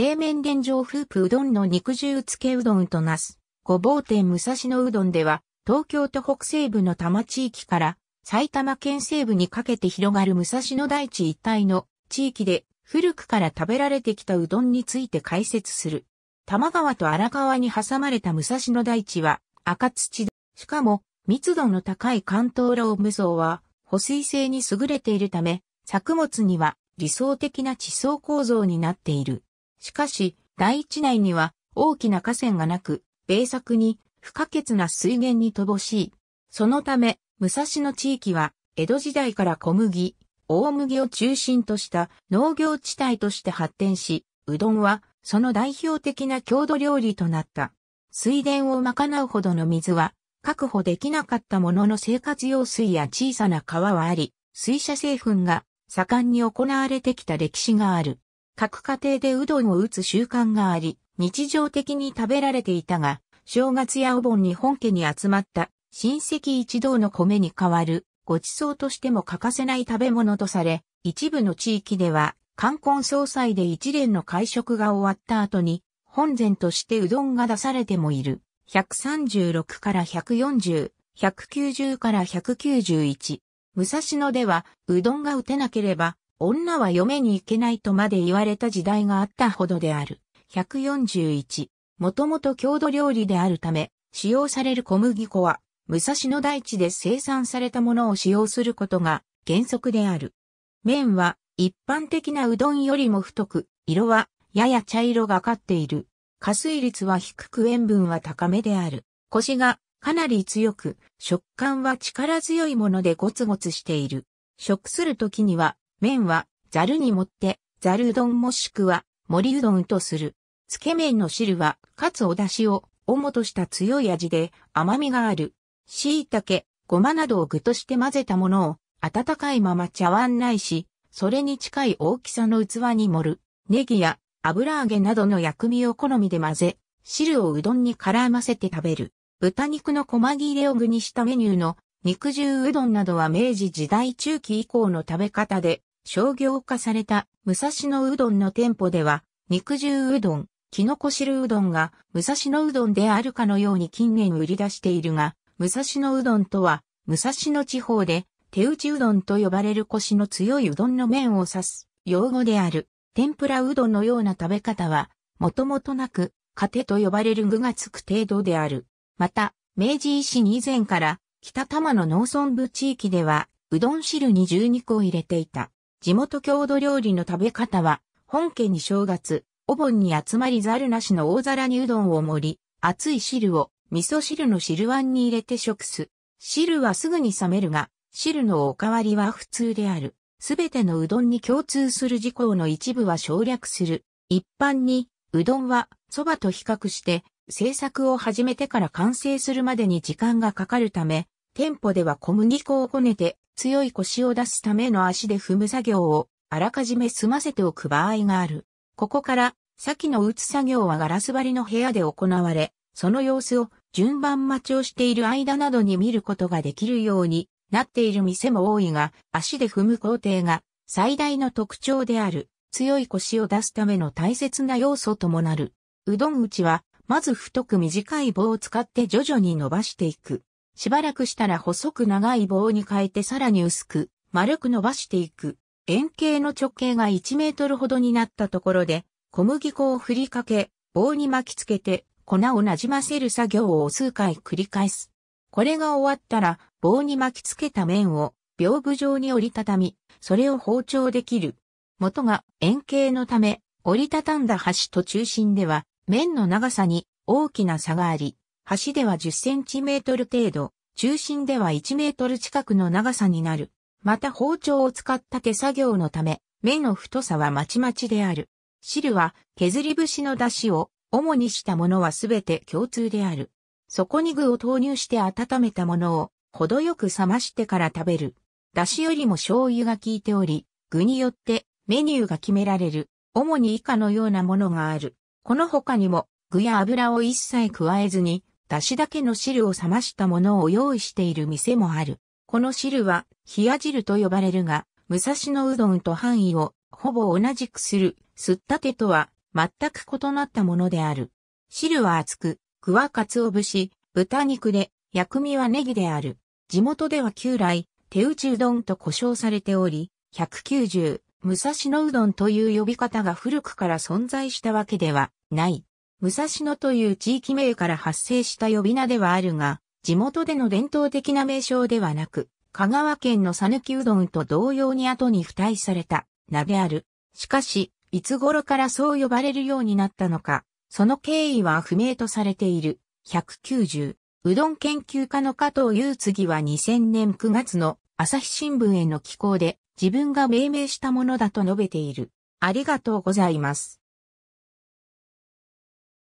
製麺現状フープうどんの肉汁漬けうどんとなす。ごぼう店武蔵野うどんでは、東京都北西部の多摩地域から埼玉県西部にかけて広がる武蔵野大地一帯の地域で古くから食べられてきたうどんについて解説する。多摩川と荒川に挟まれた武蔵野大地は赤土で、しかも密度の高い関東ローム層は保水性に優れているため、作物には理想的な地層構造になっている。しかし、第一内には大きな河川がなく、米作に不可欠な水源に乏しい。そのため、武蔵野地域は、江戸時代から小麦、大麦を中心とした農業地帯として発展し、うどんはその代表的な郷土料理となった。水田を賄うほどの水は確保できなかったものの生活用水や小さな川はあり、水車製粉が盛んに行われてきた歴史がある。各家庭でうどんを打つ習慣があり、日常的に食べられていたが、正月やお盆に本家に集まった親戚一同の米に代わるご馳走としても欠かせない食べ物とされ、一部の地域では、冠婚葬祭で一連の会食が終わった後に、本膳としてうどんが出されてもいる。136から140、190から191。武蔵野では、うどんが打てなければ、女は嫁に行けないとまで言われた時代があったほどである。141、もともと郷土料理であるため、使用される小麦粉は、武蔵野大地で生産されたものを使用することが原則である。麺は、一般的なうどんよりも太く、色は、やや茶色がかっている。加水率は低く塩分は高めである。腰がかなり強く、食感は力強いものでゴツゴツしている。食するときには麺は、ざるに盛って、ざるうどんもしくは、盛りうどんとする。つけ麺の汁は、かつお出汁を、主とした強い味で、甘みがある。椎茸、ごまなどを具として混ぜたものを、温かいまま茶碗ないし、それに近い大きさの器に盛る。ネギや油揚げなどの薬味を好みで混ぜ、汁をうどんに絡ませて食べる。豚肉の細切れを具にしたメニューの肉汁うどんなどは明治時代中期以降の食べ方で、商業化された武蔵野うどんの店舗では、肉汁うどん、きのこ汁うどんが武蔵野うどんであるかのように近年売り出しているが、武蔵野うどんとは、武蔵野地方で手打ちうどんと呼ばれる腰の強いうどんの麺を指す用語である。天ぷらうどんのような食べ方は、もともとなく、家と呼ばれる具がつく程度である。また、明治維新以前から、北多摩の農村部地域では、うどん汁に十二個を入れていた。地元郷土料理の食べ方は、本家に正月、お盆に集まりざるなしの大皿にうどんを盛り、熱い汁を味噌汁の汁碗に入れて食す。汁はすぐに冷めるが、汁のおかわりは普通である。すべてのうどんに共通する事項の一部は省略する。一般に、うどんは蕎麦と比較して、製作を始めてから完成するまでに時間がかかるため、店舗では小麦粉をこねて強い腰を出すための足で踏む作業をあらかじめ済ませておく場合がある。ここから先の打つ作業はガラス張りの部屋で行われ、その様子を順番待ちをしている間などに見ることができるようになっている店も多いが、足で踏む工程が最大の特徴である。強い腰を出すための大切な要素ともなる。うどん打ちは、まず太く短い棒を使って徐々に伸ばしていく。しばらくしたら細く長い棒に変えてさらに薄く、丸く伸ばしていく。円形の直径が1メートルほどになったところで、小麦粉を振りかけ、棒に巻きつけて、粉をなじませる作業を数回繰り返す。これが終わったら、棒に巻きつけた面を、屏風状に折りたたみ、それを包丁できる。元が円形のため、折りたたんだ端と中心では、面の長さに大きな差があり、端では10センチメートル程度、中心では1メートル近くの長さになる。また包丁を使った手作業のため、目の太さはまちまちである。汁は削り節の出汁を主にしたものはすべて共通である。そこに具を投入して温めたものを程よく冷ましてから食べる。出汁よりも醤油が効いており、具によってメニューが決められる。主に以下のようなものがある。この他にも具や油を一切加えずに出汁だけの汁を冷ましたものを用意している店もある。この汁は、冷や汁と呼ばれるが、武蔵野うどんと範囲をほぼ同じくする、すったてとは全く異なったものである。汁は厚く、具は鰹節、豚肉で、薬味はネギである。地元では旧来、手打ちうどんと呼称されており、190、武蔵野うどんという呼び方が古くから存在したわけではない。武蔵野という地域名から発生した呼び名ではあるが、地元での伝統的な名称ではなく、香川県の讃岐うどんと同様に後に付帯された、名である。しかし、いつ頃からそう呼ばれるようになったのか、その経緯は不明とされている。190、うどん研究家の加藤祐次は2000年9月の朝日新聞への寄稿で、自分が命名したものだと述べている。ありがとうございます。